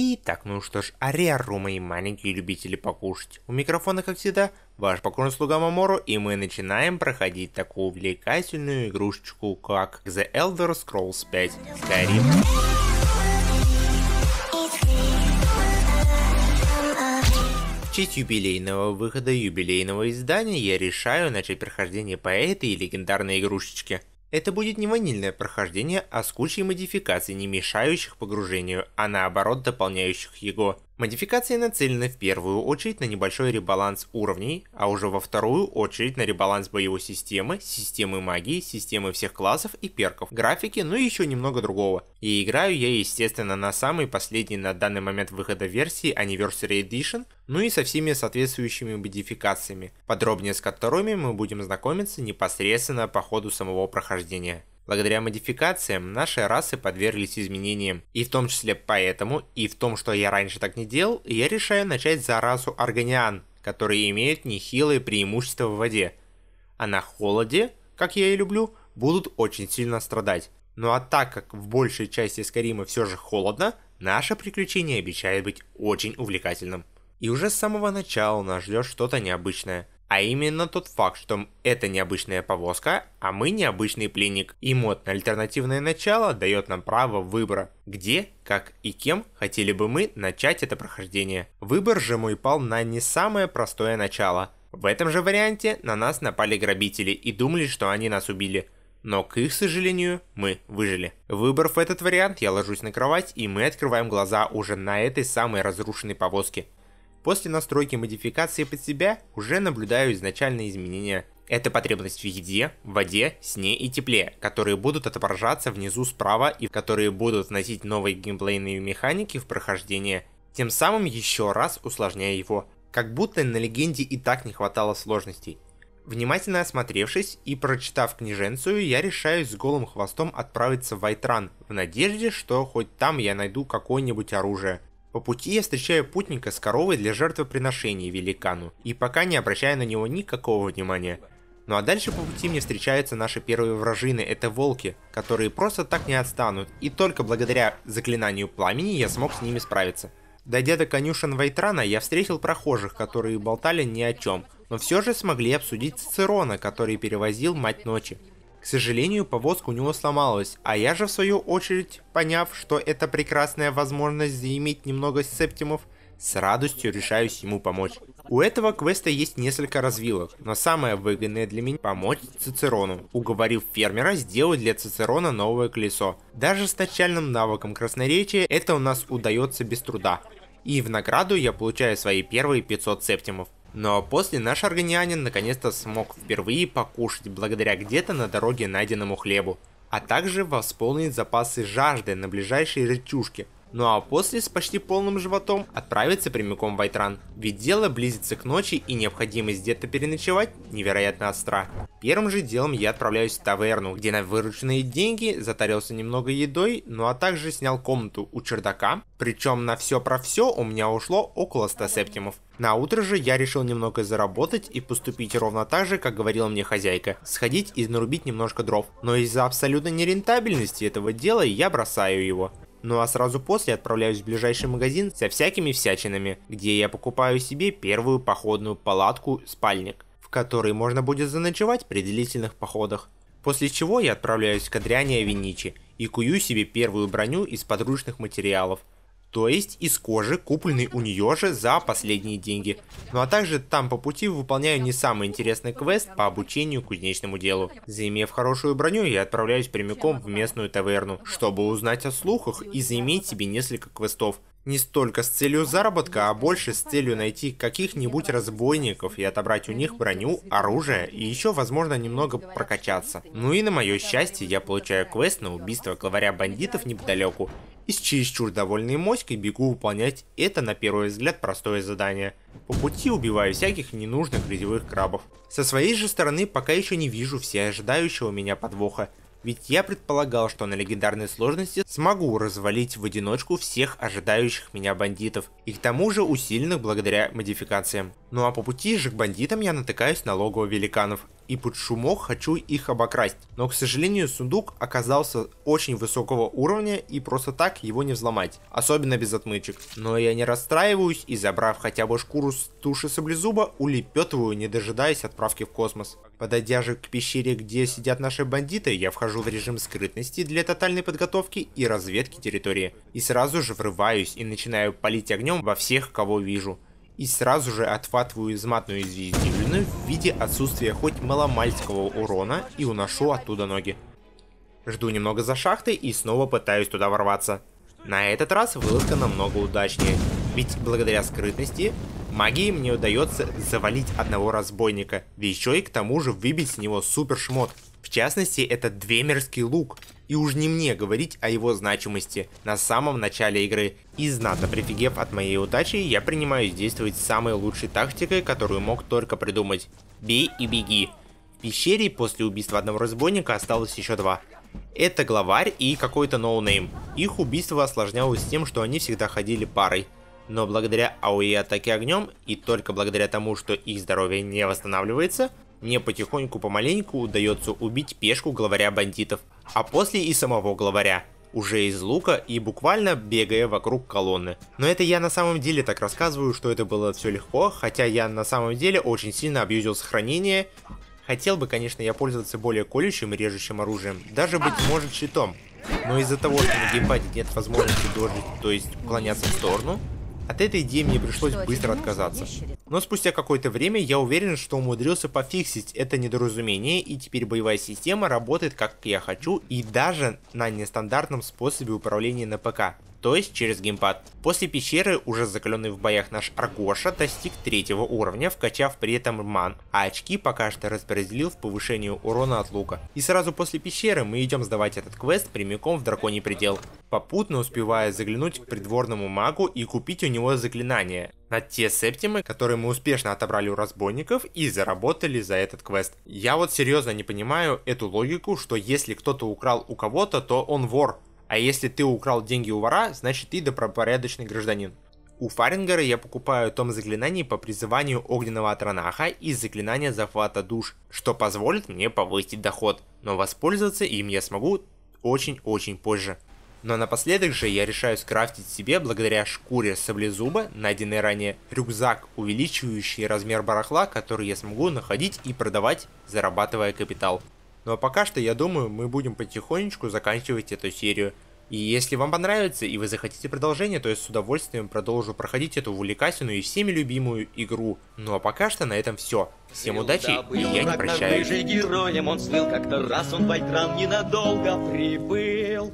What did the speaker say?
Итак, ну что ж, Ариару, мои маленькие любители покушать. У микрофона, как всегда, ваш покорный слуга Мамору, и мы начинаем проходить такую увлекательную игрушечку, как The Elder Scrolls 5 Skyrim. В честь юбилейного выхода юбилейного издания я решаю начать прохождение по этой легендарной игрушечке. Это будет не ванильное прохождение, а с кучей модификаций, не мешающих погружению, а наоборот дополняющих его. Модификации нацелены в первую очередь на небольшой ребаланс уровней, а уже во вторую очередь на ребаланс боевой системы, системы магии, системы всех классов и перков, графики, ну и еще немного другого. И играю я, естественно, на самый последний на данный момент выхода версии Anniversary Edition, ну и со всеми соответствующими модификациями, подробнее с которыми мы будем знакомиться непосредственно по ходу самого прохождения. Благодаря модификациям наши расы подверглись изменениям. И в том числе поэтому, и в том, что я раньше так не делал, я решаю начать за расу Арганиан, которые имеют нехилые преимущества в воде. А на холоде, как я и люблю, будут очень сильно страдать. Ну а так как в большей части Скарима все же холодно, наше приключение обещает быть очень увлекательным. И уже с самого начала нас ждет что-то необычное – а именно тот факт, что это необычная повозка, а мы необычный пленник. И мод на альтернативное начало дает нам право выбора, где, как и кем хотели бы мы начать это прохождение. Выбор же мой пал на не самое простое начало. В этом же варианте на нас напали грабители и думали, что они нас убили. Но, к их сожалению, мы выжили. Выбрав этот вариант, я ложусь на кровать, и мы открываем глаза уже на этой самой разрушенной повозке. После настройки модификации под себя уже наблюдаю изначальные изменения. Это потребность в еде, воде, сне и тепле, которые будут отображаться внизу справа и которые будут вносить новые геймплейные механики в прохождение, тем самым еще раз усложняя его. Как будто на легенде и так не хватало сложностей. Внимательно осмотревшись и прочитав книженцию, я решаюсь с голым хвостом отправиться в Вайтран, в надежде, что хоть там я найду какое-нибудь оружие. По пути я встречаю путника с коровой для жертвоприношения великану, и пока не обращаю на него никакого внимания. Ну а дальше по пути мне встречаются наши первые вражины, это волки, которые просто так не отстанут, и только благодаря заклинанию пламени я смог с ними справиться. Дойдя до конюшен Вайтрана, я встретил прохожих, которые болтали ни о чем, но все же смогли обсудить Цицерона, который перевозил Мать Ночи. К сожалению, повозка у него сломалась, а я же в свою очередь, поняв, что это прекрасная возможность заиметь немного септимов, с радостью решаюсь ему помочь. У этого квеста есть несколько развилок, но самое выгодное для меня – помочь Цицерону, уговорив фермера сделать для Цицерона новое колесо. Даже с начальным навыком красноречия это у нас удается без труда. И в награду я получаю свои первые 500 септимов. Но после наш аргонянин наконец-то смог впервые покушать благодаря где-то на дороге найденному хлебу, а также восполнить запасы жажды на ближайшие речушке – ну а после с почти полным животом отправиться прямиком в Айтран. Ведь дело близится к ночи и необходимость где-то переночевать невероятно остра. Первым же делом я отправляюсь в таверну, где на вырученные деньги затарился немного едой, ну а также снял комнату у чердака, причем на все про все у меня ушло около 100 септимов. На утро же я решил немного заработать и поступить ровно так же, как говорила мне хозяйка, сходить и нарубить немножко дров. Но из-за абсолютной нерентабельности этого дела я бросаю его. Ну а сразу после отправляюсь в ближайший магазин со всякими всячинами, где я покупаю себе первую походную палатку-спальник, в которой можно будет заночевать при длительных походах. После чего я отправляюсь к Адриане Авеничи и кую себе первую броню из подручных материалов – то есть из кожи, купленной у нее же за последние деньги. Ну а также там по пути выполняю не самый интересный квест по обучению кузнечному делу. Заимев хорошую броню, я отправляюсь прямиком в местную таверну, чтобы узнать о слухах и заиметь себе несколько квестов. Не столько с целью заработка, а больше с целью найти каких-нибудь разбойников и отобрать у них броню, оружие и еще, возможно, немного прокачаться. Ну и на мое счастье, я получаю квест на убийство главаря бандитов неподалеку и с чересчур довольной моськой бегу выполнять это на первый взгляд простое задание. По пути убиваю всяких ненужных грязевых крабов. Со своей же стороны пока еще не вижу все ожидающего меня подвоха, ведь я предполагал, что на легендарной сложности смогу развалить в одиночку всех ожидающих меня бандитов, и к тому же усиленных благодаря модификациям. Ну а по пути же к бандитам я натыкаюсь на логово великанов, и под шумок хочу их обокрасть. Но, к сожалению, сундук оказался очень высокого уровня и просто так его не взломать, особенно без отмычек. Но я не расстраиваюсь и забрав хотя бы шкуру с туши саблезуба, улепетываю, не дожидаясь отправки в космос. Подойдя же к пещере, где сидят наши бандиты, я вхожу в режим скрытности для тотальной подготовки и разведки территории. И сразу же врываюсь и начинаю палить огнем во всех, кого вижу и сразу же отватываю изматную известивленную в виде отсутствия хоть маломальского урона и уношу оттуда ноги. Жду немного за шахтой и снова пытаюсь туда ворваться. На этот раз вылазка намного удачнее, ведь благодаря скрытности магии мне удается завалить одного разбойника, да еще и к тому же выбить с него супер шмот. В частности, это двемерский лук, и уж не мне говорить о его значимости на самом начале игры. И знатно прифигев от моей удачи, я принимаюсь действовать самой лучшей тактикой, которую мог только придумать. Бей и беги. В пещере после убийства одного разбойника осталось еще два. Это главарь и какой-то ноунейм. Их убийство осложнялось тем, что они всегда ходили парой. Но благодаря АОЕ атаке огнем и только благодаря тому, что их здоровье не восстанавливается, мне потихоньку помаленьку удается убить пешку главаря бандитов, а после и самого главаря, уже из лука и буквально бегая вокруг колонны. Но это я на самом деле так рассказываю, что это было все легко, хотя я на самом деле очень сильно абьюзил сохранение. Хотел бы, конечно, я пользоваться более колющим и режущим оружием, даже, быть может, щитом. Но из-за того, что на геймпаде нет возможности дожить, то есть уклоняться в сторону, от этой идеи мне пришлось быстро отказаться. Но спустя какое-то время я уверен, что умудрился пофиксить это недоразумение и теперь боевая система работает как я хочу и даже на нестандартном способе управления на ПК, то есть через геймпад. После пещеры, уже закаленный в боях наш Аргоша, достиг третьего уровня, вкачав при этом ман, а очки пока что распределил в повышении урона от лука. И сразу после пещеры мы идем сдавать этот квест прямиком в Драконий Предел, попутно успевая заглянуть к придворному магу и купить у него заклинание, на те септимы, которые мы успешно отобрали у разбойников и заработали за этот квест. Я вот серьезно не понимаю эту логику, что если кто-то украл у кого-то, то он вор, а если ты украл деньги у вора, значит ты добропорядочный гражданин. У Фарингера я покупаю том заклинаний по призыванию Огненного Атронаха и заклинания захвата душ, что позволит мне повысить доход, но воспользоваться им я смогу очень-очень позже. Но напоследок же я решаю скрафтить себе, благодаря шкуре саблезуба, найденный ранее, рюкзак, увеличивающий размер барахла, который я смогу находить и продавать, зарабатывая капитал. ну, а пока что, я думаю, мы будем потихонечку заканчивать эту серию. И если вам понравится и вы захотите продолжение, то я с удовольствием продолжу проходить эту увлекательную и всеми любимую игру. Ну а пока что на этом все. Всем удачи, и я не прощаюсь. героем, он слыл как-то раз, он в ненадолго прибыл.